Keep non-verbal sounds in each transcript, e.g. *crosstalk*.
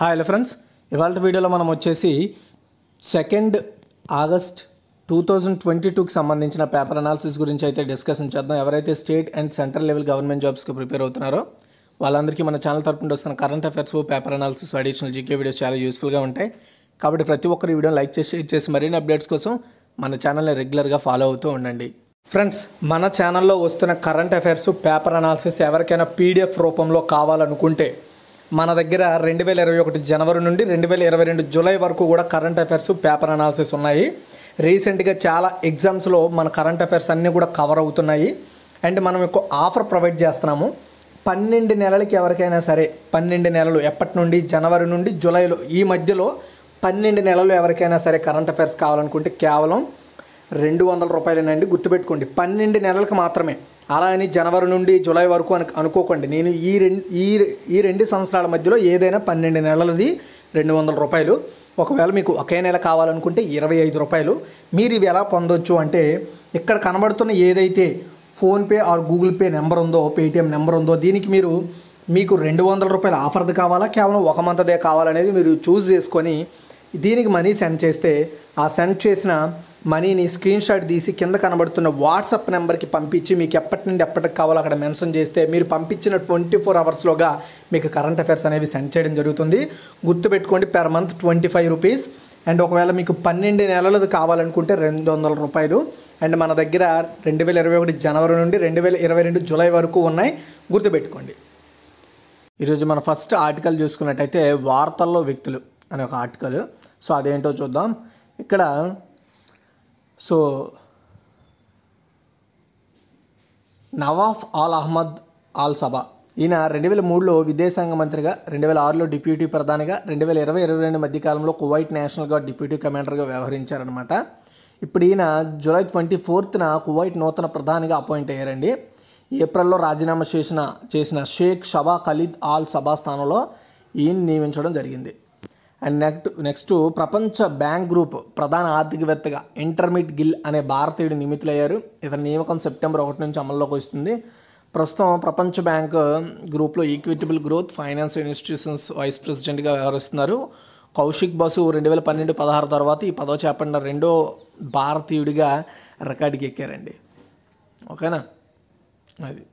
hi hello friends ఇవాళ వీడియోలో మనం వచ్చేసి second August two thousand twenty టూకి సంబంధించిన పేపర్ అనాలిసిస్ గురించి అయితే డిస్కషన్ చేద్దాం ఎవరైతే state and central level government జాబ్స్కి ప్రిపేర్ అవుతున్నారో వాళ్ళందరికీ మన ఛానల్ తరపున వస్తున్న current affairs paper analysis additional GK videos చాలా యూస్ఫుల్గా ఉంటాయి కాబట్టి ప్రతి ఒక్కరు వీడియో లైక్ చేసి షేర్ చేసి మరిన్ని అప్డేట్స్ కోసం మన ఛానల్ని రెగ్యులర్గా ఫాలో అవుతూ ఉండండి ఫ్రెండ్స్ మన ఛానల్లో వస్తున్న కరెంట్ అఫైర్స్ పేపర్ అనాలిసిస్ ఎవరికైనా పీడిఎఫ్ రూపంలో కావాలనుకుంటే మన దగ్గర రెండు వేల ఇరవై ఒకటి జనవరి నుండి రెండు వేల ఇరవై రెండు జూలై వరకు కూడా కరెంట్ అఫైర్స్ పేపర్ అనాలిసిస్ ఉన్నాయి రీసెంట్గా చాలా ఎగ్జామ్స్లో మన కరెంట్ అఫైర్స్ అన్నీ కూడా కవర్ అవుతున్నాయి అండ్ మనం ఎక్కువ ఆఫర్ ప్రొవైడ్ చేస్తున్నాము పన్నెండు నెలలకి ఎవరికైనా సరే పన్నెండు నెలలు ఎప్పటి నుండి జనవరి నుండి జూలైలో ఈ మధ్యలో పన్నెండు నెలలు ఎవరికైనా సరే కరెంట్ అఫైర్స్ కావాలనుకుంటే కేవలం రెండు వందల రూపాయలేనండి గుర్తుపెట్టుకోండి పన్నెండు నెలలకు మాత్రమే అలా అని జనవరి నుండి జూలై వరకు అను అనుకోకండి నేను ఈ రెండు ఈ ఈ రెండు సంవత్సరాల మధ్యలో ఏదైనా పన్నెండు నెలలది రెండు వందల రూపాయలు ఒకవేళ మీకు ఒకే నెల కావాలనుకుంటే ఇరవై ఐదు రూపాయలు మీరు ఇవి ఎలా పొందొచ్చు అంటే ఇక్కడ కనబడుతున్న ఏదైతే PhonePe or Google Pay number ఉందో పేటిఎం నెంబర్ ఉందో దీనికి మీరు మీకు రెండు వందల రూపాయల ఆఫర్ది కావాలా కేవలం ఒక మంత్దే కావాలనేది మీరు చూస్ చేసుకొని దీనికి మనీ సెండ్ చేస్తే ఆ సెండ్ చేసిన మనీని స్క్రీన్ షాట్ తీసి కింద కనబడుతున్న వాట్సాప్ నెంబర్కి పంపించి మీకు ఎప్పటి నుండి ఎప్పటికి కావాలో అక్కడ మెన్షన్ చేస్తే మీరు పంపించిన ట్వంటీ ఫోర్ అవర్స్లోగా మీకు కరెంట్ అఫైర్స్ అనేవి సెండ్ చేయడం జరుగుతుంది గుర్తుపెట్టుకోండి per month twenty five rupees and ఒకవేళ మీకు పన్నెండు నెలలది కావాలనుకుంటే రెండు వందల రూపాయలు అండ్ మన దగ్గర రెండు వేల ఇరవై ఒకటి జనవరి నుండి రెండు వేల ఇరవై రెండు జూలై వరకు ఉన్నాయి గుర్తుపెట్టుకోండి ఈరోజు మన ఫస్ట్ ఆర్టికల్ చూసుకున్నట్టయితే వార్తల్లో వ్యక్తులు అనే ఒక ఆర్టికల్ సో అదేంటో చూద్దాం ఇక్కడ so Nawaf al Ahmad al Sabah ఈయన రెండు వేల మూడులో విదేశాంగ మంత్రిగా రెండు వేల ఆరులో డిప్యూటీ ప్రధానిగా రెండు వేల ఇరవై ఇరవై రెండు మధ్యకాలంలో కువైట్ నేషనల్ గార్డ్ డిప్యూటీ కమాండర్గా వ్యవహరించారనమాట ఇప్పుడు ఈయన జూలై ట్వంటీ ఫోర్త్న కువైట్ నూతన ప్రధానిగా అపాయింట్ అయ్యారండి ఏప్రిల్లో రాజీనామా చేసిన చేసిన షేక్ షబా ఖలీద్ ఆల్ సభా స్థానంలో ఈయన నియమించడం జరిగింది అండ్ నెక్స్ట్ నెక్స్ట్ ప్రపంచ బ్యాంక్ గ్రూప్ ప్రధాన ఆర్థికవేత్తగా ఇంటర్మీట్ గిల్ అనే భారతీయుడు నియమితులయ్యారు ఇతని నియామకం సెప్టెంబర్ ఒకటి నుంచి అమల్లోకి వస్తుంది ప్రస్తుతం ప్రపంచ బ్యాంక్ గ్రూప్లో equitable growth finance institutions vice ప్రెసిడెంట్గా వ్యవహరిస్తున్నారు కౌశిక్ బసు రెండు వేల పన్నెండు పదహారు తర్వాత ఈ పదో చేపడిన రెండో భారతీయుడిగా రికార్డుకి ఎక్కారండి ఓకేనా అది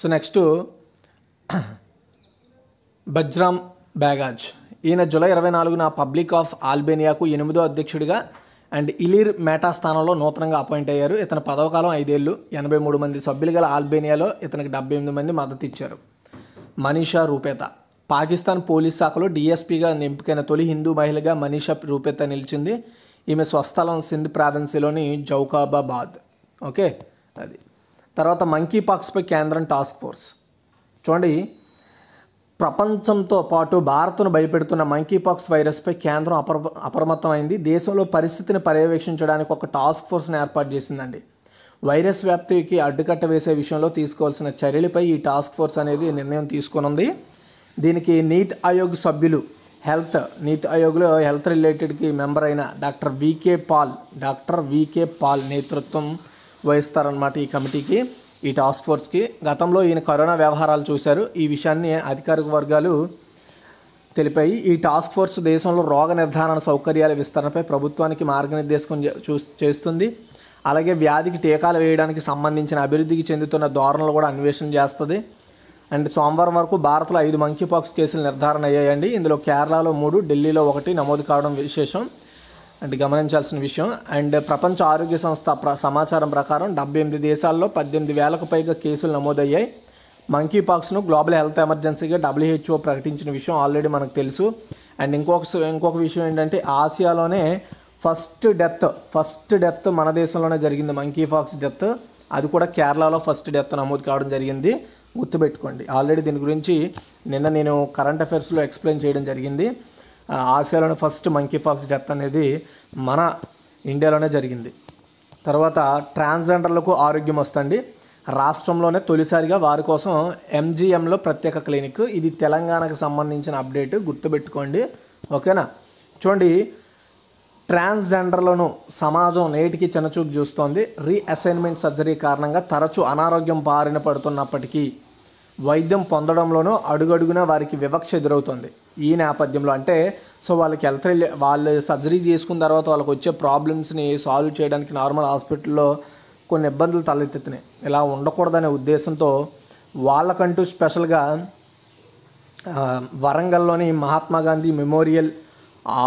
సో నెక్స్ట్ బజ్రామ్ బ్యాగాజ్ ఈయన జూలై ఇరవై నాలుగున పబ్లిక్ ఆఫ్ ఆల్బేనియాకు ఎనిమిదో అధ్యక్షుడిగా అండ్ ఇలీర్ మేటా స్థానంలో నూతనంగా అపాయింట్ అయ్యారు ఇతని పదవకాలం ఐదేళ్లు ఎనభై మూడు మంది సభ్యులు గల ఆల్బేనియాలో ఇతనికి డెబ్బై ఎనిమిది మంది మద్దతు ఇచ్చారు మనీషా రూపేత పాకిస్తాన్ పోలీస్ శాఖలో డీఎస్పీగా ఎంపికైన తొలి హిందూ మహిళగా మనీషా రూపేత నిలిచింది ఈమె స్వస్థలం సింధ్ ప్రావిన్సీలోని జౌకాబాబాద్ ఓకే అది తర్వాత మంకీ పాక్స్పై కేంద్రం టాస్క్ ఫోర్స్ చూడండి ప్రపంచంతో పాటు భారత్ను భయపెడుతున్న మంకీపాక్స్ వైరస్పై కేంద్రం అప్ర అప్రమత్తమైంది దేశంలో పరిస్థితిని పర్యవేక్షించడానికి ఒక టాస్క్ ఫోర్స్ను ఏర్పాటు చేసిందండి వైరస్ వ్యాప్తికి అడ్డుకట్ట వేసే విషయంలో తీసుకోవాల్సిన చర్యలపై ఈ టాస్క్ ఫోర్స్ అనేది నిర్ణయం తీసుకునుంది దీనికి నీతి ఆయోగ్ సభ్యులు హెల్త్ నీతి ఆయోగ్లో హెల్త్ రిలేటెడ్కి మెంబర్ అయిన doctor V K Paul doctor V K Paul నేతృత్వం వహిస్తారన్నమాట ఈ కమిటీకి ఈ టాస్క్ ఫోర్స్కి గతంలో ఈయన కరోనా వ్యవహారాలు చూశారు ఈ విషయాన్ని అధికారిక వర్గాలు తెలిపాయి ఈ టాస్క్ ఫోర్స్ దేశంలో రోగ నిర్ధారణ సౌకర్యాల విస్తరణపై ప్రభుత్వానికి మార్గనిర్దేశం చేస్తుంది అలాగే వ్యాధికి టీకాలు వేయడానికి సంబంధించిన అభివృద్ధికి చెందుతున్న ధోరణులు కూడా అన్వేషణ చేస్తుంది అండ్ సోమవారం వరకు భారత్లో ఐదు మంకీ కేసులు నిర్ధారణ అయ్యాయండి ఇందులో కేరళలో మూడు ఢిల్లీలో ఒకటి నమోదు కావడం విశేషం అంటే గమనించాల్సిన విషయం అండ్ ప్రపంచ ఆరోగ్య సంస్థ ప్ర సమాచారం ప్రకారం డెబ్బై ఎనిమిది దేశాల్లో పద్దెనిమిది వేలకు పైగా కేసులు నమోదయ్యాయి మంకీ పాక్స్ను గ్లోబల్ హెల్త్ ఎమర్జెన్సీగా డబ్ల్యూహెచ్ఓ ప్రకటించిన విషయం ఆల్రెడీ మనకు తెలుసు అండ్ ఇంకొక ఇంకొక విషయం ఏంటంటే ఆసియాలోనే ఫస్ట్ డెత్ ఫస్ట్ డెత్ మన దేశంలోనే జరిగింది మంకీ ఫాక్స్ డెత్ అది కూడా కేరళలో ఫస్ట్ డెత్ నమోదు కావడం జరిగింది గుర్తుపెట్టుకోండి ఆల్రెడీ దీని గురించి నిన్న నేను కరెంట్ అఫైర్స్లో ఎక్స్ప్లెయిన్ చేయడం జరిగింది ఆసియాలోని ఫస్ట్ మంకీ ఫాక్స్ డెత్ అనేది మన ఇండియాలోనే జరిగింది తర్వాత ట్రాన్స్జెండర్లకు ఆరోగ్యం వస్తుంది రాష్ట్రంలోనే తొలిసారిగా వారి కోసం ఎంజీఎంలో ప్రత్యేక క్లినిక్ ఇది తెలంగాణకు సంబంధించిన అప్డేట్ గుర్తుపెట్టుకోండి ఓకేనా చూడండి ట్రాన్స్జెండర్లను సమాజం నేటికి చిన్నచూపు చూస్తోంది రీఅసైన్మెంట్ సర్జరీ కారణంగా తరచూ అనారోగ్యం బారిన పడుతున్నప్పటికీ వైద్యం పొందడంలోనూ అడుగడుగున వారికి వివక్ష ఎదురవుతుంది ఈ నేపథ్యంలో అంటే సో వాళ్ళకి హెల్త్ వాళ్ళు సర్జరీ చేసుకున్న తర్వాత వాళ్ళకి వచ్చే ప్రాబ్లమ్స్ని సాల్వ్ చేయడానికి నార్మల్ హాస్పిటల్లో కొన్ని ఇబ్బందులు తలెత్తుతున్నాయి ఇలా ఉండకూడదనే ఉద్దేశంతో వాళ్ళకంటూ స్పెషల్గా వరంగల్లోని మహాత్మా గాంధీ మెమోరియల్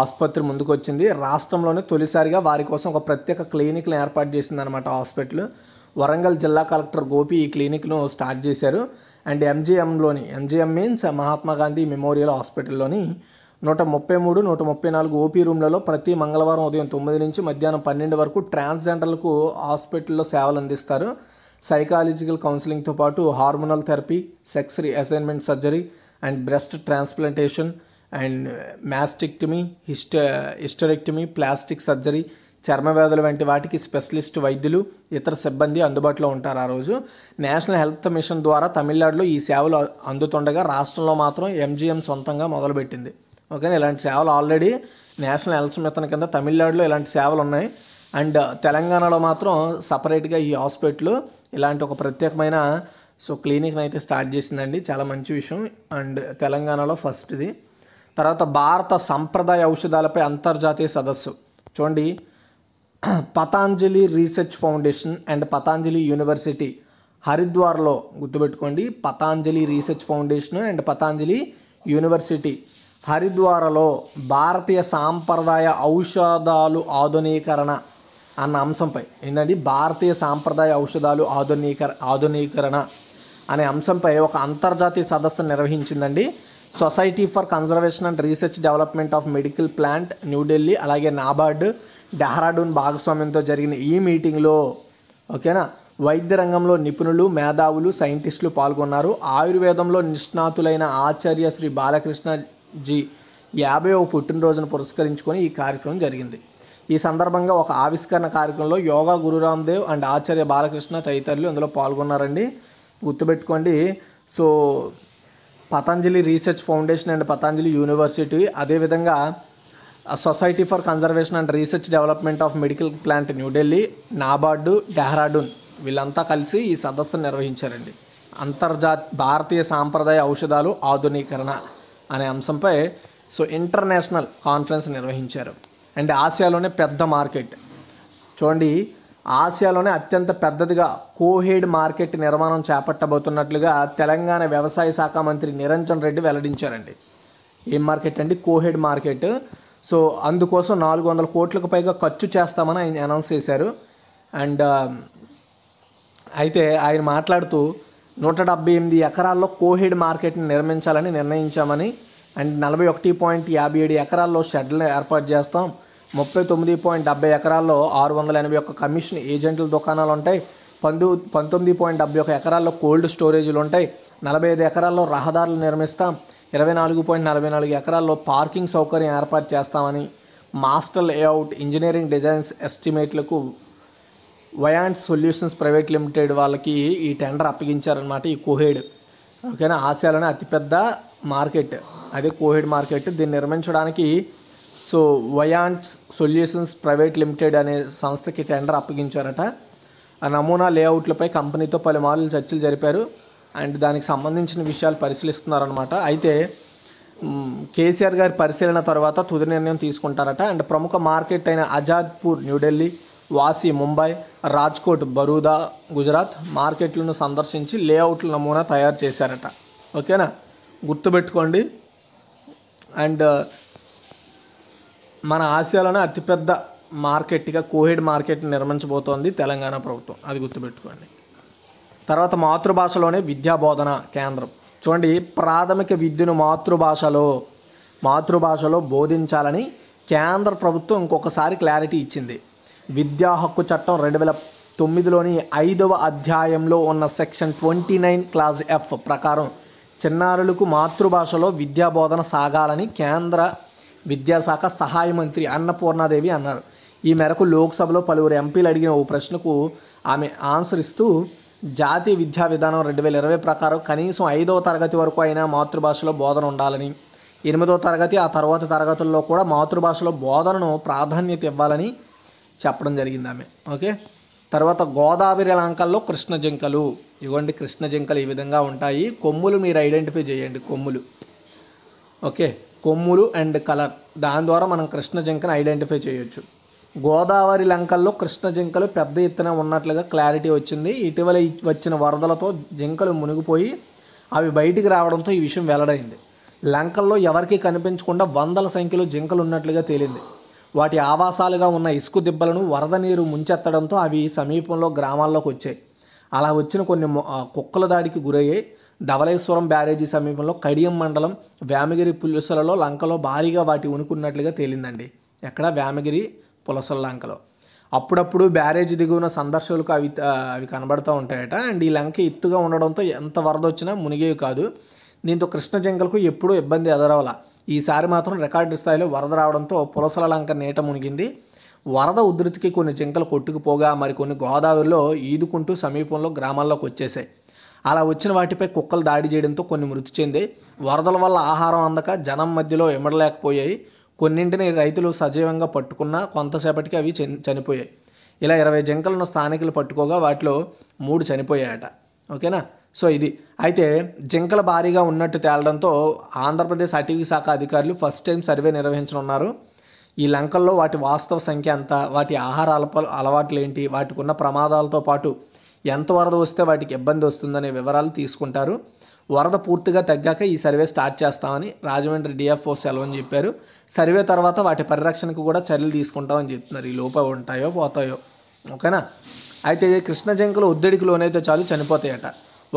ఆసుపత్రి ముందుకొచ్చింది రాష్ట్రంలోనే తొలిసారిగా వారి కోసం ఒక ప్రత్యేక క్లినిక్ను ఏర్పాటు చేసిందనమాట హాస్పిటల్ వరంగల్ జిల్లా కలెక్టర్ గోపి ఈ క్లినిక్ను స్టార్ట్ చేశారు అండ్ ఎంజీఎంలోని MGM means Mahatma Gandhi memorial హాస్పిటల్లోని నూట ముప్పై మూడు నూట ముప్పై నాలుగు ఓపీ రూమ్లలో ప్రతి మంగళవారం ఉదయం తొమ్మిది నుంచి మధ్యాహ్నం పన్నెండు వరకు ట్రాన్స్జెండర్లకు హాస్పిటల్లో సేవలు అందిస్తారు సైకాలజికల్ కౌన్సిలింగ్తో పాటు hormonal therapy sex assignment surgery and breast transplantation and mastectomy hyst hysterectomy plastic surgery చర్మ వ్యాధుల వంటి వాటికి స్పెషలిస్ట్ వైద్యులు ఇతర సిబ్బంది అందుబాటులో ఉంటారు ఆ రోజు నేషనల్ హెల్త్ మిషన్ ద్వారా తమిళనాడులో ఈ సేవలు అందుతుండగా రాష్ట్రంలో మాత్రం ఎంజీఎం సొంతంగా మొదలుపెట్టింది ఓకేనా ఇలాంటి సేవలు ఆల్రెడీ నేషనల్ హెల్త్ మిషన్ కింద తమిళనాడులో ఇలాంటి సేవలు ఉన్నాయి అండ్ తెలంగాణలో మాత్రం సపరేట్గా ఈ హాస్పిటల్ ఇలాంటి ఒక ప్రత్యేకమైన సో క్లినిక్ని అయితే స్టార్ట్ చేసిందండి చాలా మంచి విషయం అండ్ తెలంగాణలో ఫస్ట్ది తర్వాత భారత సంప్రదాయ ఔషధాలపై అంతర్జాతీయ సదస్సు చూడండి Patanjali research foundation and Patanjali university హరిద్వార్లో గుర్తుపెట్టుకోండి Patanjali research foundation and Patanjali university హరిద్వారలో భారతీయ సాంప్రదాయ ఔషధాలు ఆధునీకరణ అన్న అంశంపై ఏంటంటే భారతీయ సాంప్రదాయ ఔషధాలు ఆధునీక ఆధునీకరణ అనే అంశంపై ఒక అంతర్జాతీయ సదస్సు నిర్వహించిందండి society for conservation and research development of medical plant New Delhi అలాగే నాబార్డ్ డెహ్రాడూన్ భాగస్వామ్యంతో జరిగిన ఈ మీటింగ్లో ఓకేనా వైద్య రంగంలో నిపుణులు మేధావులు సైంటిస్టులు పాల్గొన్నారు ఆయుర్వేదంలో నిష్ణాతులైన ఆచార్య శ్రీ బాలకృష్ణ జీ ఓ పుట్టినరోజును పురస్కరించుకొని ఈ కార్యక్రమం జరిగింది ఈ సందర్భంగా ఒక ఆవిష్కరణ కార్యక్రమంలో యోగా గురురామ్దేవ్ అండ్ ఆచార్య బాలకృష్ణ తదితరులు ఇందులో పాల్గొన్నారండి గుర్తుపెట్టుకోండి so Patanjali research foundation and Patanjali university అదేవిధంగా society for conservation and research development of medical plant New Delhi NABARD Dehradun వీళ్ళంతా కలిసి ఈ సదస్సును నిర్వహించారండి అంతర్జా భారతీయ సాంప్రదాయ ఔషధాలు ఆధునీకరణ అనే అంశంపై సో ఇంటర్నేషనల్ కాన్ఫరెన్స్ నిర్వహించారు అండ్ ఆసియాలోనే పెద్ద మార్కెట్ చూడండి ఆసియాలోనే అత్యంత పెద్దదిగా కోహెడ్ మార్కెట్ నిర్మాణం చేపట్టబోతున్నట్లుగా తెలంగాణ వ్యవసాయ శాఖ మంత్రి నిరంజన్ రెడ్డి వెల్లడించారండి ఏం మార్కెట్ అండి కోహెడ్ మార్కెట్ సో అందుకోసం నాలుగు వందల కోట్లకు పైగా ఖర్చు చేస్తామని ఆయన అనౌన్స్ చేశారు అండ్ um, అయితే ఆయన మాట్లాడుతూ నూట డెబ్బై ఎనిమిది ఎకరాల్లో కోహెడ్ మార్కెట్ని నిర్మించాలని నిర్ణయించామని అండ్ నలభై ఒకటి పాయింట్ యాభై ఏడు ఎకరాల్లో షెడ్లు ఏర్పాటు చేస్తాం ముప్పై తొమ్మిది పాయింట్ డెబ్బై ఎకరాల్లో ఆరు వందల ఎనభై ఒక్క కమిషన్ ఏజెంట్ల దుకాణాలు ఉంటాయి పందు పంతొమ్మిది పాయింట్ డెబ్బై ఒక ఎకరాల్లో కోల్డ్ స్టోరేజీలు ఉంటాయి నలభై ఐదు ఎకరాల్లో రహదారులు నిర్మిస్తాం ఇరవై నాలుగు పాయింట్ నలభై నాలుగు ఎకరాల్లో పార్కింగ్ సౌకర్యం ఏర్పాటు చేస్తామని మాస్టర్ లేఅవుట్ ఇంజనీరింగ్ డిజైన్స్ ఎస్టిమేట్లకు వయాండ్ సొల్యూషన్స్ ప్రైవేట్ లిమిటెడ్ వాళ్ళకి ఈ టెండర్ అప్పగించారనమాట ఈ కోహేడ్ ఓకేనా ఆసియాలోనే అతిపెద్ద మార్కెట్ అదే కోహెడ్ మార్కెట్ దీన్ని నిర్మించడానికి సో వయాంట్స్ సొల్యూషన్స్ ప్రైవేట్ లిమిటెడ్ అనే సంస్థకి టెండర్ అప్పగించారట ఆ నమూనా లేఅవుట్లపై కంపెనీతో పలుమార్లు చర్చలు జరిపారు అండ్ దానికి సంబంధించిన విషయాలు పరిశీలిస్తున్నారనమాట అయితే కేసీఆర్ గారి పరిశీలన తర్వాత తుది నిర్ణయం తీసుకుంటారట అండ్ ప్రముఖ మార్కెట్ అయిన అజాద్పూర్ న్యూఢిల్లీ వాసి ముంబై రాజ్కోట్ బరూదా గుజరాత్ మార్కెట్లను సందర్శించి లేఅవుట్ల నమూనా తయారు చేశారట ఓకేనా గుర్తుపెట్టుకోండి అండ్ మన ఆసియాలోనే అతిపెద్ద మార్కెట్గా కోహెడ్ మార్కెట్ నిర్మించబోతోంది తెలంగాణ ప్రభుత్వం అది గుర్తుపెట్టుకోండి తర్వాత మాతృభాషలోనే విద్యా బోధన కేంద్రం చూడండి ప్రాథమిక విద్యను మాతృభాషలో మాతృభాషలో బోధించాలని కేంద్ర ప్రభుత్వం ఇంకొకసారి క్లారిటీ ఇచ్చింది విద్యా హక్కు చట్టం రెండు వేల తొమ్మిదిలోని ఐదవ అధ్యాయంలో ఉన్న section twenty nine clause F ప్రకారం చిన్నారులకు మాతృభాషలో విద్యా బోధన సాగాలని కేంద్ర విద్యాశాఖ సహాయ మంత్రి అన్నపూర్ణాదేవి అన్నారు ఈ మేరకు లోక్సభలో పలువురు ఎంపీలు అడిగిన ఓ ప్రశ్నకు ఆమె ఆన్సర్ ఇస్తూ జాతీయ విద్యా విధానం రెండు వేల ఇరవై ప్రకారం కనీసం ఐదవ తరగతి వరకు అయినా మాతృభాషలో బోధన ఉండాలని ఎనిమిదవ తరగతి ఆ తర్వాత తరగతుల్లో కూడా మాతృభాషలో బోధనను ప్రాధాన్యత ఇవ్వాలని చెప్పడం జరిగింది ఆమె ఓకే తర్వాత గోదావరి లంకల్లో కృష్ణ జింకలు ఇవ్వండి కృష్ణ జింకలు ఈ విధంగా ఉంటాయి కొమ్ములు మీరు ఐడెంటిఫై చేయండి కొమ్ములు ఓకే కొమ్ములు అండ్ కలర్ దాని ద్వారా మనం కృష్ణ జింకను ఐడెంటిఫై చేయొచ్చు గోదావరి లంకల్లో కృష్ణ జింకలు పెద్ద ఎత్తున ఉన్నట్లుగా క్లారిటీ వచ్చింది ఇటీవల వచ్చిన వరదలతో జింకలు మునిగిపోయి అవి బయటికి రావడంతో ఈ విషయం వెల్లడైంది లంకల్లో ఎవరికీ కనిపించకుండా వందల సంఖ్యలో జింకలు ఉన్నట్లుగా తేలింది వాటి ఆవాసాలుగా ఉన్న ఇసుకు దిబ్బలను వరద నీరు ముంచెత్తడంతో అవి సమీపంలో గ్రామాల్లోకి వచ్చాయి అలా వచ్చిన కొన్ని కుక్కల దాడికి గురయ్యాయి ధవలేశ్వరం బ్యారేజీ సమీపంలో కడియం మండలం వ్యామగిరి పులిసలలో లంకలో భారీగా వాటి ఉనికి ఉన్నట్లుగా తేలిందండి ఎక్కడ వ్యామగిరి పులసల్లాంకలో అప్పుడప్పుడు బ్యారేజ్ దిగువన సందర్శకులకు అవి అవి కనబడుతూ ఉంటాయట అండ్ ఈ లంక ఎత్తుగా ఉండడంతో ఎంత వరద వచ్చినా మునిగేవి కాదు దీంతో కృష్ణ జింకలకు ఎప్పుడూ ఇబ్బంది ఎదరవల ఈసారి మాత్రం రికార్డు స్థాయిలో వరద రావడంతో పులసల లంక నీట మునిగింది వరద ఉధృతికి కొన్ని జింకలు కొట్టుకుపోగా మరికొన్ని గోదావరిలో ఈదుకుంటూ సమీపంలో గ్రామాల్లోకి వచ్చేసాయి అలా వచ్చిన వాటిపై కుక్కలు దాడి చేయడంతో కొన్ని మృతి చెంది వరదల వల్ల ఆహారం అందక జనం మధ్యలో ఇమ్మడలేకపోయాయి కొన్నింటిని రైతులు సజీవంగా పట్టుకున్నా కొంతసేపటికి అవి చనిపోయాయి ఇలా ఇరవై జింకలను స్థానికులు పట్టుకోగా వాటిలో మూడు చనిపోయాయట ఓకేనా సో ఇది అయితే జింకలు భారీగా ఉన్నట్టు తేలడంతో ఆంధ్రప్రదేశ్ అటవీ శాఖ అధికారులు ఫస్ట్ టైం సర్వే నిర్వహించనున్నారు ఈ లంకల్లో వాటి వాస్తవ సంఖ్య ఎంత వాటి ఆహార అలప అలవాట్లు ఏంటి వాటికి ఉన్న ప్రమాదాలతో పాటు ఎంత వరద వస్తే వాటికి ఇబ్బంది వస్తుందనే వివరాలు తీసుకుంటారు వరద పూర్తిగా తగ్గాక ఈ సర్వే స్టార్ట్ చేస్తామని రాజమండ్రి డిఎఫ్ఓ సెలవని చెప్పారు సర్వే తర్వాత వాటి పరిరక్షణకు కూడా చర్యలు తీసుకుంటామని చెప్తున్నారు ఈ లోప ఉంటాయో పోతాయో ఓకేనా అయితే కృష్ణ జింకలు ఒత్తిడికి లోనైతే చాలు చనిపోతాయట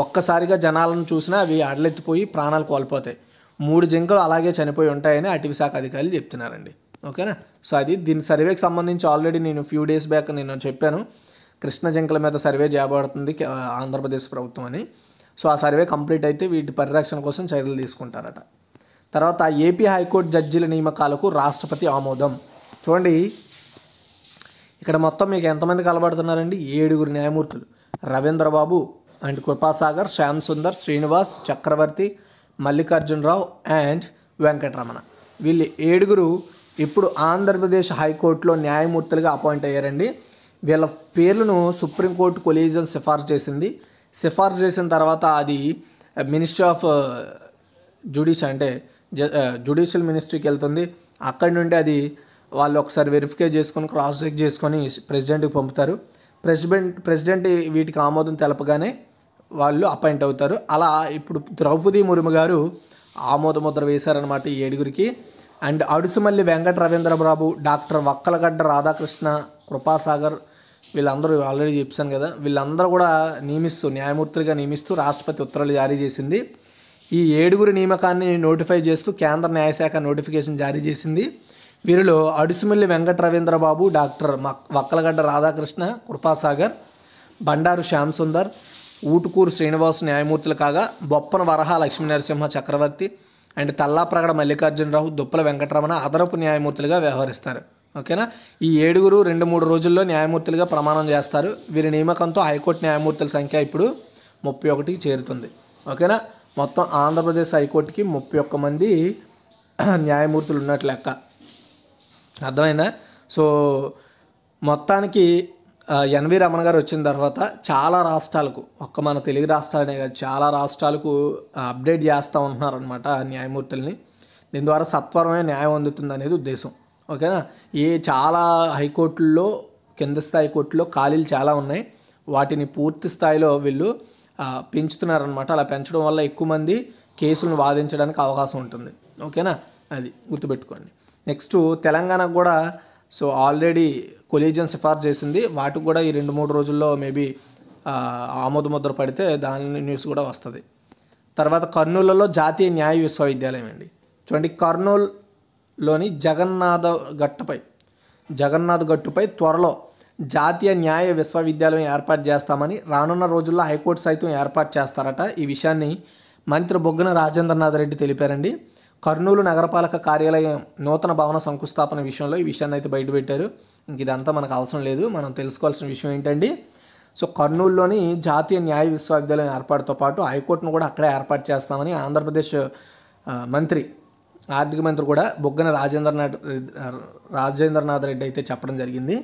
ఒక్కసారిగా జనాలను చూసినా అవి అడలెత్తిపోయి ప్రాణాలు కోల్పోతాయి మూడు జింకలు అలాగే చనిపోయి ఉంటాయని అటవీ శాఖ అధికారులు చెప్తున్నారండి ఓకేనా సో అది దీని సర్వేకి సంబంధించి ఆల్రెడీ నేను ఫ్యూ డేస్ బ్యాక్ నేను చెప్పాను కృష్ణ జింకల మీద సర్వే చేయబడుతుంది ఆంధ్రప్రదేశ్ ప్రభుత్వం అని సో ఆ సర్వే కంప్లీట్ అయితే వీటి పరిరక్షణ కోసం చర్యలు తీసుకుంటారట తర్వాత ఏపీ హైకోర్టు జడ్జీల నియామకాలకు రాష్ట్రపతి ఆమోదం చూడండి ఇక్కడ మొత్తం మీకు ఎంతమంది కలబడుతున్నారండి ఏడుగురు న్యాయమూర్తులు రవీంద్రబాబు అండ్ కృపాసాగర్ శ్యామ్ సుందర్ శ్రీనివాస్ చక్రవర్తి మల్లికార్జునరావు అండ్ వెంకటరమణ వీళ్ళు ఏడుగురు ఇప్పుడు ఆంధ్రప్రదేశ్ హైకోర్టులో న్యాయమూర్తులుగా అపాయింట్ అయ్యారండి వీళ్ళ పేర్లను సుప్రీంకోర్టు కొలీజియం సిఫార్సు చేసింది సిఫార్సు చేసిన తర్వాత అది మినిస్ట్రీ ఆఫ్ జుడిష్ అంటే జుడిషియల్ మినిస్ట్రీకి వెళ్తుంది అక్కడి నుండి అది వాళ్ళు ఒకసారి వెరిఫికే చేసుకొని క్రాస్ చెక్ చేసుకొని ప్రెసిడెంట్కి పంపుతారు ప్రెసిడెంట్ ప్రెసిడెంట్ వీటికి ఆమోదం తెలపగానే వాళ్ళు అపాయింట్ అవుతారు అలా ఇప్పుడు ద్రౌపది ముర్ము గారు ఆమోద ముద్ర వేశారనమాట ఈ ఏడుగురికి అండ్ అడుసుమల్లి వెంకట రవీంద్రబాబు డాక్టర్ వక్కలగడ్డ రాధాకృష్ణ కృపాసాగర్ వీళ్ళందరూ ఆల్రెడీ చెప్పాను కదా వీళ్ళందరూ కూడా నియమిస్తూ న్యాయమూర్తులుగా నియమిస్తూ రాష్ట్రపతి ఉత్తర్వులు జారీ చేసింది ఈ ఏడుగురు నియామకాన్ని నోటిఫై చేస్తూ కేంద్ర న్యాయశాఖ నోటిఫికేషన్ జారీ చేసింది వీరిలో అడుసుమిల్లి వెంకట రవీంద్రబాబు డాక్టర్ వక్కలగడ్డ రాధాకృష్ణ కృపాసాగర్ బండారు శ్యామ్ సుందర్ ఊటుకూరు శ్రీనివాస్ న్యాయమూర్తులు కాగా బొప్పన వరహ లక్ష్మీ నరసింహ చక్రవర్తి అండ్ తల్లాప్రగడ మల్లికార్జునరావు దుప్పల వెంకటరమణ అదనపు న్యాయమూర్తులుగా వ్యవహరిస్తారు ఓకేనా ఈ ఏడుగురు రెండు మూడు రోజుల్లో న్యాయమూర్తులుగా ప్రమాణం చేస్తారు వీరి నియామకంతో హైకోర్టు న్యాయమూర్తుల సంఖ్య ఇప్పుడు ముప్పై ఒకటికి చేరుతుంది ఓకేనా మొత్తం ఆంధ్రప్రదేశ్ హైకోర్టుకి ముప్పై ఒక్క మంది న్యాయమూర్తులు ఉన్నట్లు లెక్క అర్థమైందా సో మొత్తానికి ఎన్వి రమణ గారు వచ్చిన తర్వాత చాలా రాష్ట్రాలకు ఒక్క మన తెలుగు రాష్ట్రాలనే కాదు చాలా రాష్ట్రాలకు అప్డేట్ చేస్తూ ఉంటున్నారనమాట అనమాట న్యాయమూర్తుల్ని దీని ద్వారా సత్వరమైన న్యాయం అందుతుంది అనేది ఉద్దేశం ఓకేనా ఏ చాలా హైకోర్టుల్లో కింద స్థాయి కోర్టులో ఖాళీలు చాలా ఉన్నాయి వాటిని పూర్తి స్థాయిలో వీళ్ళు పెంచుతున్నారనమాట అలా పెంచడం వల్ల ఎక్కువ మంది కేసులను వాదించడానికి అవకాశం ఉంటుంది ఓకేనా అది గుర్తుపెట్టుకోండి నెక్స్ట్ తెలంగాణకు కూడా సో ఆల్రెడీ కొలీజియం సిఫార్సు చేసింది వాటికి కూడా ఈ రెండు మూడు రోజుల్లో మేబీ ఆమోద ముద్ర పడితే దాని న్యూస్ కూడా వస్తుంది తర్వాత కర్నూలులో జాతీయ న్యాయ విశ్వవిద్యాలయం అండి చూడండి కర్నూలులోని జగన్నాథ గట్టుపై జగన్నాథ్ గట్టుపై త్వరలో జాతీయ న్యాయ విశ్వవిద్యాలయం ఏర్పాటు చేస్తామని రానున్న రోజుల్లో హైకోర్టు సైతం ఏర్పాటు చేస్తారట ఈ విషయాన్ని మంత్రి బొగ్గన రాజేంద్రనాథ్ రెడ్డి తెలిపారండి కర్నూలు నగరపాలక కార్యాలయం నూతన భవన శంకుస్థాపన విషయంలో ఈ విషయాన్ని అయితే బయటపెట్టారు ఇంక ఇదంతా మనకు అవసరం లేదు మనం తెలుసుకోవాల్సిన విషయం ఏంటండి సో కర్నూలులోని జాతీయ న్యాయ విశ్వవిద్యాలయం ఏర్పాటుతో పాటు హైకోర్టును కూడా అక్కడే ఏర్పాటు చేస్తామని ఆంధ్రప్రదేశ్ మంత్రి ఆర్థిక మంత్రి కూడా బొగ్గన రాజేంద్రనాథ్ రాజేంద్రనాథ్ రెడ్డి అయితే చెప్పడం జరిగింది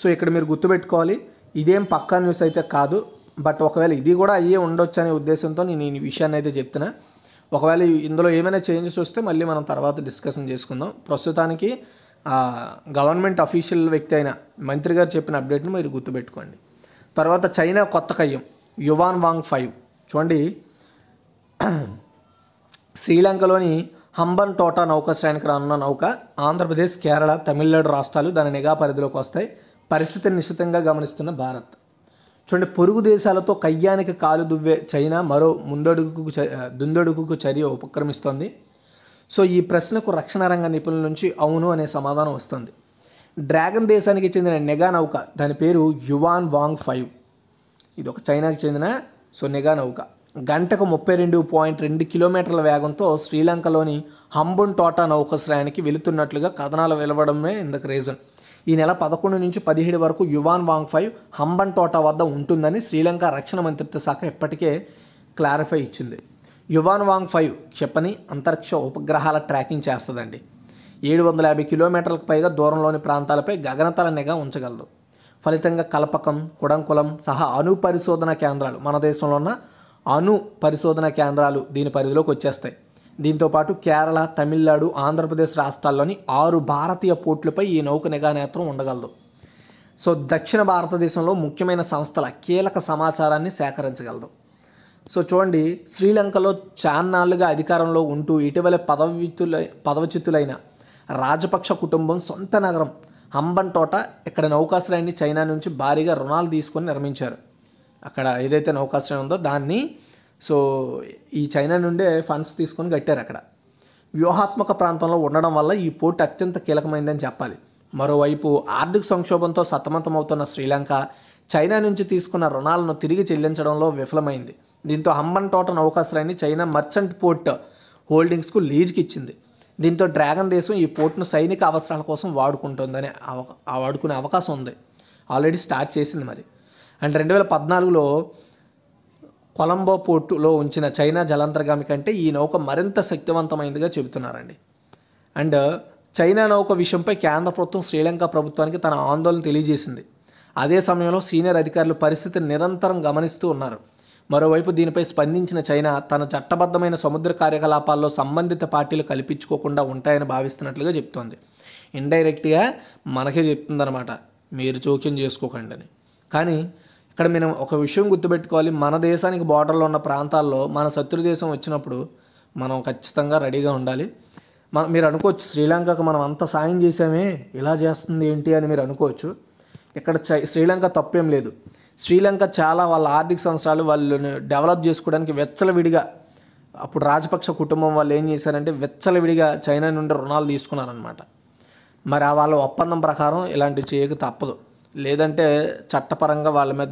సో ఇక్కడ మీరు గుర్తుపెట్టుకోవాలి ఇదేం పక్కా న్యూస్ అయితే కాదు బట్ ఒకవేళ ఇది కూడా అయ్యే ఉండొచ్చు అనే ఉద్దేశంతో నేను ఈ విషయాన్ని అయితే చెప్తున్నా ఒకవేళ ఇందులో ఏమైనా చేంజెస్ వస్తే మళ్ళీ మనం తర్వాత డిస్కషన్ చేసుకుందాం ప్రస్తుతానికి గవర్నమెంట్ అఫీషియల్ వ్యక్తి అయిన మంత్రి గారు చెప్పిన అప్డేట్ను మీరు గుర్తుపెట్టుకోండి తర్వాత చైనా కొత్త కయ్యం యువాన్ వాంగ్ ఫైవ్ చూడండి శ్రీలంకలోని హంబన్ టోటా నౌకాశ్రయానికి రానున్న నౌక ఆంధ్రప్రదేశ్ కేరళ తమిళనాడు రాష్ట్రాలు దాని నిఘా పరిధిలోకి వస్తాయి పరిస్థితిని నిశ్చితంగా గమనిస్తున్న భారత్ చూడండి పొరుగు దేశాలతో కయ్యానికి కాలు దువ్వే చైనా మరో ముందడుగుకు దుందడుగుకు చర్య ఉపక్రమిస్తోంది సో ఈ ప్రశ్నకు రక్షణ రంగ నిపుణుల నుంచి అవును అనే సమాధానం వస్తుంది డ్రాగన్ దేశానికి చెందిన నెగా నౌక దాని పేరు యువాన్ వాంగ్ ఫైవ్ ఇది ఒక చైనాకి చెందిన సో నెగా నౌక గంటకు ముప్పై రెండు పాయింట్ రెండు కిలోమీటర్ల వేగంతో శ్రీలంకలోని హంబున్ టోటా నౌకశ్రయానికి వెళుతున్నట్లుగా కథనాలు వెలవడమే ఇందుకు రీజన్ ఈ నెల పదకొండు నుంచి పదిహేడు వరకు యువాన్ వాంగ్ ఫైవ్ హంబన్ టోటా వద్ద ఉంటుందని శ్రీలంక రక్షణ మంత్రిత్వ శాఖ ఇప్పటికే క్లారిఫై ఇచ్చింది యువాన్ వాంగ్ ఫైవ్ క్షిపణి అంతరిక్ష ఉపగ్రహాల ట్రాకింగ్ చేస్తుందండి ఏడు వందల యాభై కిలోమీటర్లకు పైగా దూరంలోని ప్రాంతాలపై గగనతల నిఘా ఉంచగలదు ఫలితంగా కలపకం కుడంకులం సహా అణు పరిశోధన కేంద్రాలు మన దేశంలో ఉన్న అణు పరిశోధన కేంద్రాలు దీని పరిధిలోకి వచ్చేస్తాయి దీంతోపాటు కేరళ తమిళనాడు ఆంధ్రప్రదేశ్ రాష్ట్రాల్లోని ఆరు భారతీయ పోర్టులపై ఈ నౌక నిఘా నేత్రం ఉండగలదు సో దక్షిణ భారతదేశంలో ముఖ్యమైన సంస్థల కీలక సమాచారాన్ని సేకరించగలదు సో చూడండి శ్రీలంకలో చాన్నాళ్ళుగా అధికారంలో ఉంటూ ఇటీవల పదవిత్తుల పదవచితులైన రాజపక్ష కుటుంబం సొంత నగరం అంబన్తోట ఇక్కడ నౌకాశ్రయాన్ని చైనా నుంచి భారీగా రుణాలు తీసుకొని నిర్మించారు అక్కడ ఏదైతే నౌకాశ్రయం ఉందో దాన్ని సో ఈ చైనా నుండే ఫండ్స్ తీసుకొని కట్టారు అక్కడ వ్యూహాత్మక ప్రాంతంలో ఉండడం వల్ల ఈ పోర్టు అత్యంత కీలకమైందని చెప్పాలి మరోవైపు ఆర్థిక సంక్షోభంతో సతమతమవుతున్న శ్రీలంక చైనా నుంచి తీసుకున్న రుణాలను తిరిగి చెల్లించడంలో విఫలమైంది దీంతో హంబన్ టోట నౌకాశ్రయాన్ని చైనా మర్చెంట్ పోర్ట్ హోల్డింగ్స్కు లీజుకి ఇచ్చింది దీంతో డ్రాగన్ దేశం ఈ పోర్ట్ను సైనిక అవసరాల కోసం వాడుకుంటుందని వాడుకునే అవకాశం ఉంది ఆల్రెడీ స్టార్ట్ చేసింది మరి అండ్ రెండు వేల పద్నాలుగులో కొలంబో పోర్టులో ఉంచిన చైనా జలాంతర్గామి కంటే ఈ నౌక మరింత శక్తివంతమైనదిగా చెబుతున్నారండి అండ్ చైనా నౌక విషయంపై కేంద్ర ప్రభుత్వం శ్రీలంక ప్రభుత్వానికి తన ఆందోళన తెలియజేసింది అదే సమయంలో సీనియర్ అధికారులు పరిస్థితిని నిరంతరం గమనిస్తూ ఉన్నారు మరోవైపు దీనిపై స్పందించిన చైనా తన చట్టబద్ధమైన సముద్ర కార్యకలాపాల్లో సంబంధిత పార్టీలు కల్పించుకోకుండా ఉంటాయని భావిస్తున్నట్లుగా చెప్తోంది ఇండైరెక్ట్గా మనకే చెప్తుందనమాట మీరు జోక్యం చేసుకోకండి అని కానీ ఇక్కడ మనం ఒక విషయం గుర్తుపెట్టుకోవాలి మన దేశానికి బార్డర్లో ఉన్న ప్రాంతాల్లో మన శత్రు దేశం వచ్చినప్పుడు మనం ఖచ్చితంగా రెడీగా ఉండాలి మన మీరు అనుకోవచ్చు శ్రీలంకకు మనం అంత సాయం చేసామే ఇలా చేస్తుంది ఏంటి అని మీరు అనుకోవచ్చు ఇక్కడ శ్రీలంక తప్పేం లేదు శ్రీలంక చాలా వాళ్ళ ఆర్థిక సంవత్సరాలు వాళ్ళు డెవలప్ చేసుకోవడానికి వెచ్చల విడిగా అప్పుడు రాజపక్ష కుటుంబం వాళ్ళు ఏం చేశారంటే వెచ్చల విడిగా చైనా నుండి రుణాలు తీసుకున్నారనమాట మరి ఆ వాళ్ళ ఒప్పందం ప్రకారం ఇలాంటివి చేయక తప్పదు లేదంటే చట్టపరంగా వాళ్ళ మీద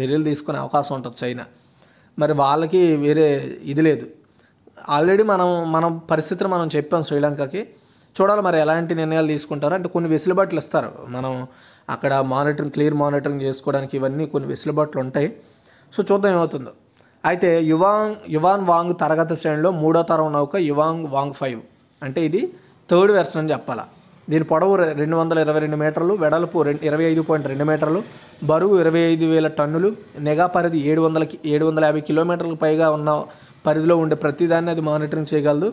చర్యలు తీసుకునే అవకాశం ఉంటుంది చైనా మరి వాళ్ళకి వేరే ఇది లేదు ఆల్రెడీ మనం మన పరిస్థితిని మనం చెప్పాం శ్రీలంకకి చూడాలి మరి ఎలాంటి నిర్ణయాలు తీసుకుంటారు అంటే కొన్ని వెసులుబాట్లు ఇస్తారు మనం అక్కడ మానిటరింగ్ క్లియర్ మానిటరింగ్ చేసుకోవడానికి ఇవన్నీ కొన్ని వెసులుబాట్లు ఉంటాయి సో చూద్దాం ఏమవుతుందో అయితే యువాంగ్ యువాన్ వాంగ్ తరగతి శ్రేణిలో మూడో తరం నౌక యువాంగ్ వాంగ్ ఫైవ్ అంటే ఇది థర్డ్ వెర్షన్ అని చెప్పాలా దీని పొడవు రెండు వందల ఇరవై రెండు మీటర్లు వెడల్పు రెండు ఇరవై ఐదు పాయింట్ రెండు మీటర్లు బరువు ఇరవై ఐదు వేల టన్నులు నిఘా పరిధి ఏడు వందల ఏడు వందల యాభై కిలోమీటర్లకు పైగా ఉన్న పరిధిలో ఉండే ప్రతిదాన్ని అది మానిటరింగ్ చేయగలదు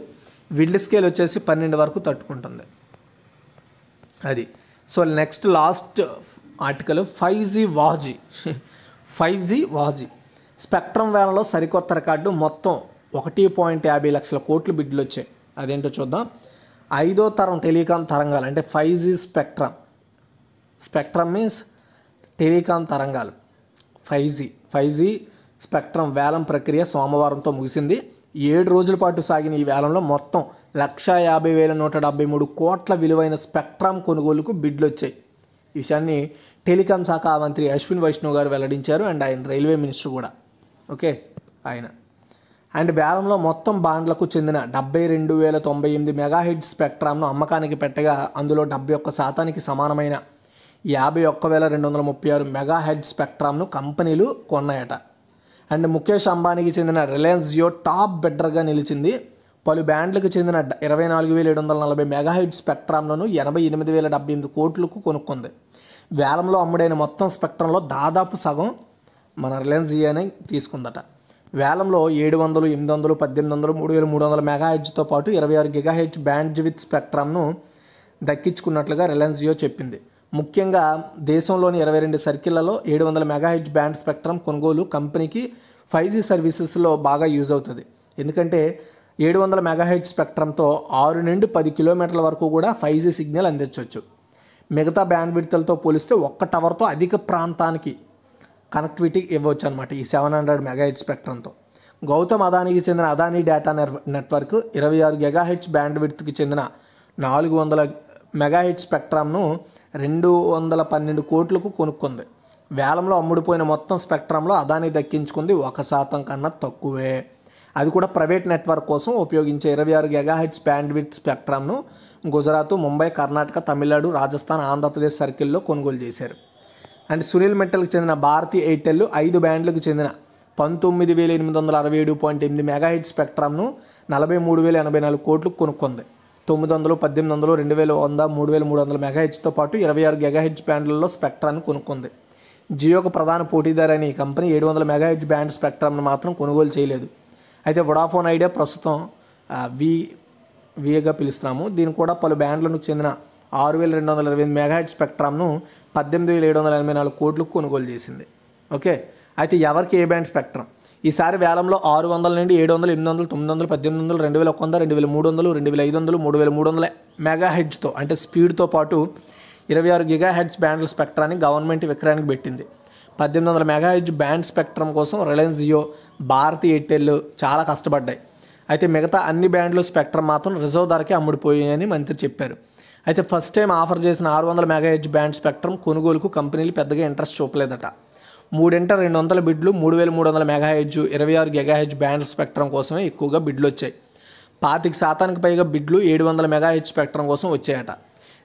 విల్డ్ స్కేల్ వచ్చేసి పన్నెండు వరకు తట్టుకుంటుంది అది so next last article five G వాజీ *laughs* ఫైవ్ జీ వాజీ స్పెక్ట్రమ్ వ్యాన్లో సరికొత్త రికార్డు మొత్తం ఒకటి పాయింట్ యాభై లక్షల కోట్లు బిడ్లు వచ్చాయి అదేంటో చూద్దాం ఐదో తరం టెలికాం తరంగాలు అంటే five G spectrum spectrum means telecom తరంగాలు five G five G spectrum వేలం ప్రక్రియ సోమవారంతో ముగిసింది ఏడు రోజుల పాటు సాగిన ఈ వేలంలో మొత్తం లక్ష యాభై వేల నూట డెబ్బై మూడు కోట్ల విలువైన స్పెక్ట్రమ్ కొనుగోలుకు బిడ్లు వచ్చాయి ఈ విషయాన్ని టెలికాం శాఖ మంత్రి అశ్విన్ వైష్ణవ్ గారు వెల్లడించారు అండ్ ఆయన రైల్వే మినిస్టర్ కూడా ఓకే ఆయన అండ్ వేలంలో మొత్తం బాండ్లకు చెందిన డెబ్బై రెండు వేల తొంభై ఎనిమిది మెగాహెడ్ స్పెక్ట్రామ్ను అమ్మకానికి పెట్టగా అందులో డెబ్బై ఒక్క శాతానికి సమానమైన యాభై ఒక్క వేల రెండు వందల ముప్పై ఆరు మెగాహెడ్ స్పెక్ట్రామ్ను కంపెనీలు కొన్నాయట అండ్ ముఖేష్ అంబానీకి చెందిన రిలయన్స్ జియో టాప్ బెటర్గా నిలిచింది పలు బ్యాండ్లకు చెందిన ఇరవై నాలుగు వేల ఏడు వందల నలభై మెగాహెడ్ స్పెక్ట్రామ్లను ఎనభై ఎనిమిది వేల డెబ్బై ఎనిమిది కోట్లకు కొనుక్కుంది వేలంలో అమ్ముడైన మొత్తం స్పెక్ట్రంలో దాదాపు సగం మన రిలయన్స్ జియోనే తీసుకుందట వేలంలో ఏడు వందలు ఎనిమిది వందలు పద్దెనిమిది వందలు మూడు వేల మూడు వందల మెగాహెచ్తో పాటు ఇరవై ఆరు గిగాహెచ్ బ్యాండ్ విత్ స్పెక్ట్రమ్ను దక్కించుకున్నట్లుగా రిలయన్స్ జియో చెప్పింది ముఖ్యంగా దేశంలోని ఇరవై రెండు సర్కిళ్లలో ఏడు వందల మెగాహెచ్ బ్యాండ్ స్పెక్ట్రమ్ కొనుగోలు కంపెనీకి ఫైవ్ జీ సర్వీసెస్లో బాగా యూజ్ అవుతుంది ఎందుకంటే ఏడు వందల మెగాహెచ్ స్పెక్ట్రంతో ఆరు నుండి పది కిలోమీటర్ల వరకు కూడా ఫైవ్ జీ సిగ్నల్ అందించవచ్చు మిగతా బ్యాండ్ విడతలతో పోలిస్తే ఒక్క టవర్తో అధిక ప్రాంతానికి కనెక్టివిటీ ఇవ్వచ్చు అనమాట ఈ సెవెన్ హండ్రెడ్ మెగాహెడ్ స్పెక్ట్రంతో గౌతమ్ అదానికి చెందిన అదానీ డేటా నెట్వర్క్ ఇరవై ఆరు గెగాహెడ్స్ బ్యాండ్ విడ్త్కి చెందిన నాలుగు వందల మెగాహెడ్ స్పెక్ట్రమ్ను రెండు వందల పన్నెండు కోట్లకు కొనుక్కుంది వేలంలో అమ్ముడుపోయిన మొత్తం స్పెక్ట్రంలో అదాని దక్కించుకుంది ఒక శాతం కన్నా తక్కువే అది కూడా ప్రైవేట్ నెట్వర్క్ కోసం ఉపయోగించే ఇరవై ఆరు గెగాహెడ్స్ బ్యాండ్ విత్ స్పెక్ట్రమ్ను గుజరాత్ ముంబై కర్ణాటక తమిళనాడు రాజస్థాన్ ఆంధ్రప్రదేశ్ సర్కిల్లో కొనుగోలు చేశారు అండ్ సునీల్ మెట్టల్కి చెందిన భారతీ ఎయిర్టెల్ ఐదు బ్యాండ్లకు చెందిన పంతొమ్మిది వేల ఎనిమిది వందల అరవై ఏడు పాయింట్ ఎనిమిది మెగాహెడ్ స్పెక్ట్రమ్ను నలభై మూడు వేల ఎనభై నాలుగు కోట్లు కొనుక్కుంది తొమ్మిది వందలు పద్దెనిమిది వందలు రెండు వేల వంద మూడు వేల మూడు వందల మెగాహెచ్తో పాటు ఇరవై ఆరు గెగాహెడ్జ్ బ్యాండ్లలో స్పెక్ట్రాన్ని కొనుక్కుంది జియోకు ప్రధాన పోటీదారు అయిన ఈ కంపెనీ ఏడు వందల మెగాహెడ్జ్ బ్యాండ్ స్పెక్ట్రమ్ను మాత్రం కొనుగోలు చేయలేదు అయితే వొడాఫోన్ ఐడియా ప్రస్తుతం వి విఏగా పిలుస్తున్నాము దీని కూడా పలు బ్యాండ్లకు చెందిన ఆరు వేల రెండు వందల ఇరవై ఎనిమిది మెగాహెడ్ స్పెక్ట్రమ్ను పద్దెనిమిది వేల ఏడు వందల ఎనభై నాలుగు కోట్లు కొనుగోలు చేసింది ఓకే అయితే ఎవరికి ఏ బ్యాండ్ స్పెక్ట్రమ్ ఈసారి వేలంలో ఆరు వందల నుండి ఏడు వందలు ఎనిమిది వందలు తొమ్మిది వందలు పద్దెనిమిది వందలు రెండు వేల ఒక వంద రెండు వేల మూడు వందలు రెండు వేల ఐదు వందలు మూడు వేల మూడు వందల మెగా హెడ్జ్తో అంటే స్పీడ్తో పాటు ఇరవై ఆరు గిగా హెడ్జ్ బ్యాండ్ల స్పెక్ట్రాన్ని గవర్నమెంట్ విక్రయానికి పెట్టింది పద్దెనిమిది వందల మెగా హెడ్జ్ బ్యాండ్ స్పెక్ట్రమ్ కోసం రిలయన్స్ జియో భారతీ ఎయిర్టెల్ చాలా కష్టపడ్డాయి అయితే మిగతా అన్ని బ్యాండ్లు స్పెక్ట్రమ్ మాత్రం రిజర్వ్ ధరకే అమ్ముడిపోయాయని మంత్రి చెప్పారు అయితే ఫస్ట్ టైం ఆఫర్ చేసిన ఆరు వందల మెగాహెచ్ బ్యాండ్ స్పెక్ట్రమ్ కొనుగోలుకు కంపెనీలు పెద్దగా ఇంట్రెస్ట్ చూపలేదట మూడింట రెండు వందల బిడ్లు మూడు వేల మూడు వందల మెగాహెచ్ ఇరవై ఆరు గెగాహెచ్ బ్యాండ్ స్పెక్ట్రమ్ కోసమే ఎక్కువగా బిడ్లు వచ్చాయి పాతిక శాతానికి పైగా బిడ్లు ఏడు వందల మెగాహెచ్ స్పెక్ట్రమ్ కోసం వచ్చాయట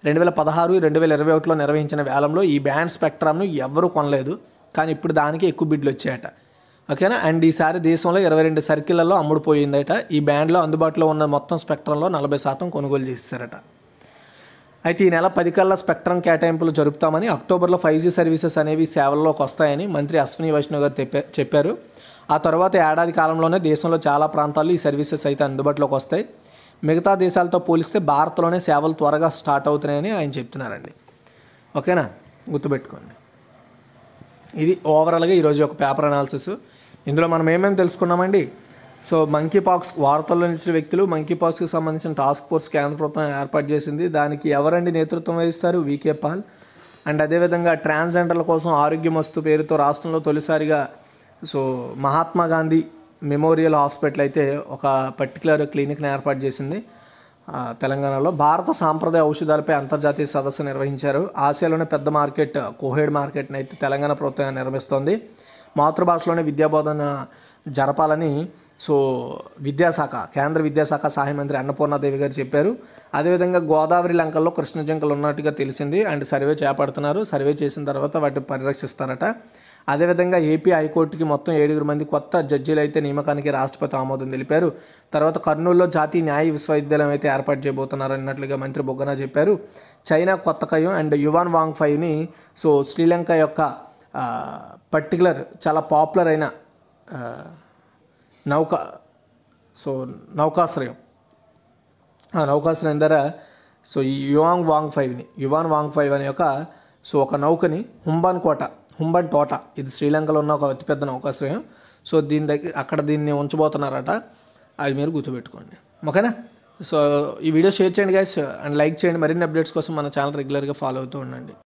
రెండు వేల పదహారు రెండు వేల ఇరవై ఒకటిలో నిర్వహించిన వేలంలో ఈ బ్యాండ్ స్పెక్ట్రమ్ను ఎవ్వరూ కొనలేదు కానీ ఇప్పుడు దానికి ఎక్కువ బిడ్లు వచ్చాయట ఓకేనా అండ్ ఈసారి దేశంలో ఇరవై రెండు సర్కిళ్లలో అమ్ముడుపోయిందట ఈ బ్యాండ్లో అందుబాటులో ఉన్న మొత్తం స్పెక్ట్రంలో నలభై శాతం కొనుగోలు చేశారట అయితే ఈ నెల పది కల్లా స్పెక్ట్రం కేటాయింపులు జరుపుతామని అక్టోబర్లో ఫైవ్ జీ సర్వీసెస్ అనేవి సేవల్లోకి వస్తాయని మంత్రి అశ్విని వైష్ణవ్ గారు చెప్పారు ఆ తర్వాత ఏడాది కాలంలోనే దేశంలో చాలా ప్రాంతాల్లో ఈ సర్వీసెస్ అయితే అందుబాటులోకి వస్తాయి మిగతా దేశాలతో పోలిస్తే భారత్లోనే సేవలు త్వరగా స్టార్ట్ అవుతున్నాయని ఆయన చెప్తున్నారండి ఓకేనా గుర్తుపెట్టుకోండి ఇది ఓవరాల్గా ఈరోజు ఒక పేపర్ అనాలిసిస్ ఇందులో మనం ఏమేమి తెలుసుకున్నామండి సో మంకీ పాక్స్ వార్తల్లో నిలిచిన వ్యక్తులు మంకీ పాక్స్కి సంబంధించిన టాస్క్ ఫోర్స్ కేంద్ర ప్రభుత్వం ఏర్పాటు చేసింది దానికి ఎవరండి నేతృత్వం వహిస్తారు వికే పాల్ అండ్ అదేవిధంగా ట్రాన్స్జెండర్ల కోసం ఆరోగ్య మస్తు పేరుతో రాష్ట్రంలో తొలిసారిగా so Mahatma Gandhi memorial hospital అయితే ఒక పర్టికులర్ క్లినిక్ని ఏర్పాటు చేసింది తెలంగాణలో భారత సాంప్రదాయ ఔషధాలపై అంతర్జాతీయ సదస్సు నిర్వహించారు ఆసియాలోనే పెద్ద మార్కెట్ కోహెడ్ మార్కెట్ని అయితే తెలంగాణ ప్రభుత్వం నిర్మిస్తోంది మాతృభాషలోనే విద్యాబోధన జరపాలని సో విద్యాశాఖ కేంద్ర విద్యాశాఖ సహాయ మంత్రి అన్నపూర్ణాదేవి గారు చెప్పారు అదేవిధంగా గోదావరి లంకల్లో కృష్ణజంకలు ఉన్నట్టుగా తెలిసింది అండ్ సర్వే చేపడుతున్నారు సర్వే చేసిన తర్వాత వాటిని పరిరక్షిస్తారట అదేవిధంగా ఏపీ హైకోర్టుకి మొత్తం ఏడుగురు మంది కొత్త జడ్జీలు అయితే నియామకానికి రాష్ట్రపతి ఆమోదం తెలిపారు తర్వాత కర్నూలులో జాతీయ న్యాయ విశ్వవిద్యాలయం అయితే ఏర్పాటు చేయబోతున్నారు అన్నట్లుగా మంత్రి బొగ్గన చెప్పారు చైనా కొత్త కయం అండ్ యువాన్ వాంగ్ ఫైవ్ని సో శ్రీలంక యొక్క పర్టికులర్ చాలా పాపులర్ అయిన నౌకా సో నౌకాశ్రయం ఆ నౌకాశ్రయం ధర సో ఈ యువాంగ్ వాంగ్ ఫైవ్ని యువాన్ వాంగ్ ఫైవ్ అనే ఒక సో ఒక నౌకని హుంబన్ కోట హుంబన్ తోట ఇది శ్రీలంకలో ఉన్న ఒక అతిపెద్ద నౌకాశ్రయం సో దీని దగ్గర అక్కడ దీన్ని ఉంచబోతున్నారట అది మీరు గుర్తుపెట్టుకోండి ఓకేనా సో ఈ వీడియో షేర్ చేయండి గైస్ అండ్ లైక్ చేయండి మరిన్ని అప్డేట్స్ కోసం మన ఛానల్ రెగ్యులర్గా ఫాలో అవుతూ ఉండండి